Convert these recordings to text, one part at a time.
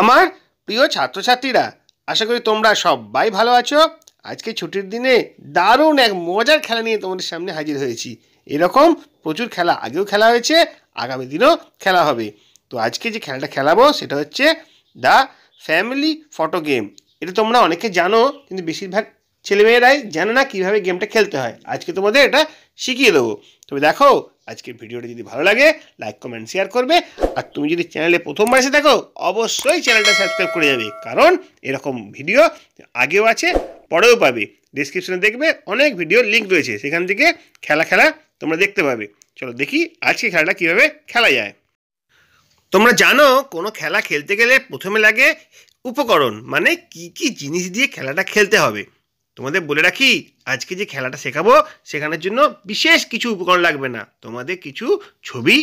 আমার প্রিয় ছাত্রছাত্রীরা আশা করি তোমরা সবাই ভালো আছো আজকে ছুটির দিনে দারুণ এক মজার খেলা নিয়ে তোমাদের সামনে হাজির হয়েছি এরকম প্রচুর খেলা আগেও খেলা হয়েছে আগামী দিনেও খেলা হবে তো আজকে যে খেলাটা খেলাবো সেটা হচ্ছে দ্য ফ্যামিলি ফটো গেম এটা তোমরা অনেকে জানো কিন্তু বেশিরভাগ ছেলেমেয়েরাই জানে না কীভাবে গেমটা খেলতে হয় আজকে তোমাদের এটা শিখিয়ে দেবো তবে দেখো আজকের ভিডিওটা যদি ভালো লাগে লাইক কমেন্ট শেয়ার করবে আর তুমি যদি চ্যানেলে প্রথমবার এসে দেখো অবশ্যই চ্যানেলটা সাবস্ক্রাইব করে যাবে কারণ এরকম ভিডিও আগেও আছে পরেও পাবে ডিসক্রিপশানে দেখবে অনেক ভিডিও লিঙ্ক রয়েছে সেখান থেকে খেলা খেলা তোমরা দেখতে পাবে চলো দেখি আজকে খেলাটা কীভাবে খেলা যায় তোমরা জানো কোনো খেলা খেলতে গেলে প্রথমে লাগে উপকরণ মানে কি কি জিনিস দিয়ে খেলাটা খেলতে হবে তোমাদের বলে রাখি আজকে যে খেলাটা শেখাবো সেখানের জন্য বিশেষ কিছু উপকরণ লাগবে না তোমাদের কিছু ছবি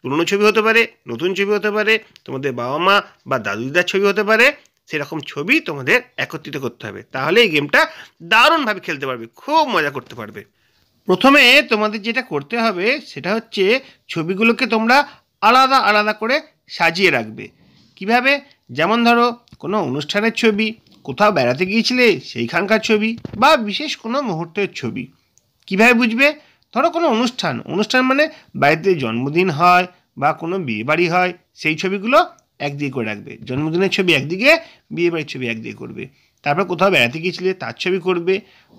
পুরনো ছবি হতে পারে নতুন ছবি হতে পারে তোমাদের বাবা মা বা দাদু দিদার ছবি হতে পারে সেরকম ছবি তোমাদের একত্রিত করতে হবে তাহলে এই গেমটা দারুণভাবে খেলতে পারবে খুব মজা করতে পারবে প্রথমে তোমাদের যেটা করতে হবে সেটা হচ্ছে ছবিগুলোকে তোমরা আলাদা আলাদা করে সাজিয়ে রাখবে কিভাবে যেমন ধরো কোনো অনুষ্ঠানের ছবি কোথাও বেড়াতে গিয়েছিলে সেইখানকার ছবি বা বিশেষ কোনো মুহূর্তের ছবি কীভাবে বুঝবে ধরো কোনো অনুষ্ঠান অনুষ্ঠান মানে বাড়িতে জন্মদিন হয় বা কোনো বিয়েবাড়ি হয় সেই ছবিগুলো একদিকে করে রাখবে জন্মদিনের ছবি একদিকে বিয়েবাড়ির ছবি একদিকে করবে তারপর কোথাও বেড়াতে গিয়েছিলে তার ছবি করবে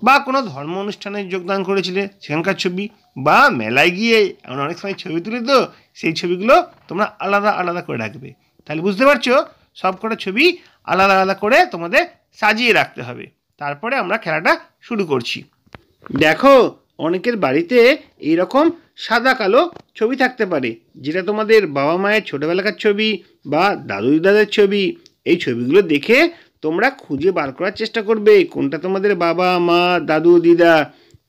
বা কোনো ধর্ম অনুষ্ঠানে যোগদান করেছিলে সেখানকার ছবি বা মেলায় গিয়ে আমরা অনেক সময় ছবি তুলে তো সেই ছবিগুলো তোমরা আলাদা আলাদা করে রাখবে তাহলে বুঝতে পারছো সব কটা ছবি আলাদা আলাদা করে তোমাদের সাজিয়ে রাখতে হবে তারপরে আমরা খেলাটা শুরু করছি দেখো অনেকের বাড়িতে এইরকম সাদা কালো ছবি থাকতে পারে যেটা তোমাদের বাবা মায়ের ছোটোবেলাকার ছবি বা দাদু দাদার ছবি এই ছবিগুলো দেখে তোমরা খুঁজে বার করার চেষ্টা করবে কোনটা তোমাদের বাবা মা দাদু দিদা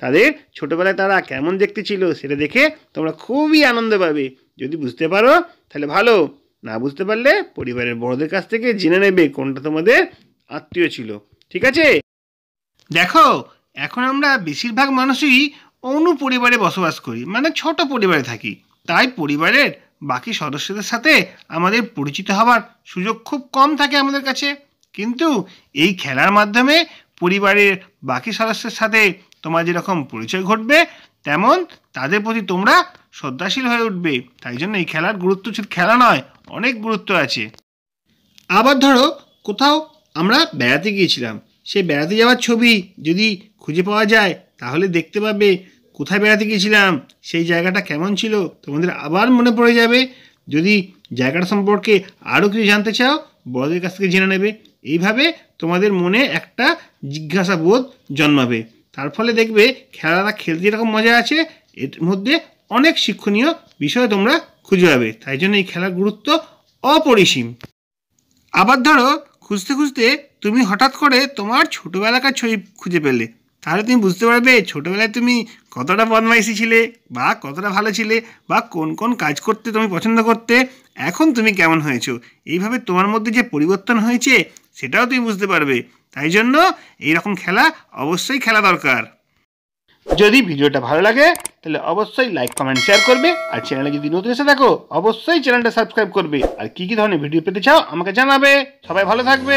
তাদের ছোটোবেলায় তারা কেমন দেখতে ছিল সেটা দেখে তোমরা খুবই আনন্দ পাবে যদি বুঝতে পারো তাহলে ভালো না বুঝতে পারলে পরিবারের বড়দের কাছ থেকে জেনে নেবে কোনটা তোমাদের আত্মীয় ছিল ঠিক আছে দেখো এখন আমরা বেশিরভাগ মানুষই অনু পরিবারে বসবাস করি মানে ছোট পরিবারে থাকি তাই পরিবারের বাকি সদস্যদের সাথে আমাদের পরিচিত হওয়ার সুযোগ খুব কম থাকে আমাদের কাছে কিন্তু এই খেলার মাধ্যমে পরিবারের বাকি সদস্যের সাথে তোমার যেরকম পরিচয় ঘটবে তেমন তাদের প্রতি তোমরা শ্রদ্ধাশীল হয়ে উঠবে তাই জন্য এই খেলার গুরুত্ব খেলা নয় অনেক গুরুত্ব আছে আবার ধরো কোথাও আমরা বেড়াতে গিয়েছিলাম সে বেড়াতে যাওয়ার ছবি যদি খুঁজে পাওয়া যায় তাহলে দেখতে পাবে কোথায় বেড়াতে গিয়েছিলাম সেই জায়গাটা কেমন ছিল তোমাদের আবার মনে পড়ে যাবে যদি জায়গাটা সম্পর্কে আরও কিছু জানতে চাও বড়দের কাছ থেকে জেনে নেবে এইভাবে তোমাদের মনে একটা জিজ্ঞাসা বোধ জন্মাবে তার ফলে দেখবে খেলাটা খেলতে যেরকম মজা আছে এর মধ্যে অনেক শিক্ষণীয় বিষয় তোমরা খুঁজে পাবে তাই জন্য এই খেলার গুরুত্ব অপরিসীম আবার ধরো খুঁজতে খুঁজতে তুমি হঠাৎ করে তোমার ছোটোবেলাকার ছবি খুঁজে পেলে তাহলে তুমি বুঝতে পারবে ছোটোবেলায় তুমি কতটা বদমাইশি ছিলে বা কতটা ভালো ছিলে বা কোন কোন কাজ করতে তুমি পছন্দ করতে এখন তুমি কেমন হয়েছো এইভাবে তোমার মধ্যে যে পরিবর্তন হয়েছে সেটাও তুমি বুঝতে পারবে তাই জন্য এইরকম খেলা অবশ্যই খেলা দরকার যদি ভিডিওটা ভালো লাগে তাহলে অবশ্যই লাইক কমেন্ট শেয়ার করবে আর চ্যানেলে যদি নতুন এসে দেখো অবশ্যই চ্যানেলটা সাবস্ক্রাইব করবে আর কী কী ধরনের ভিডিও পেতে চাও আমাকে জানাবে সবাই ভালো থাকবে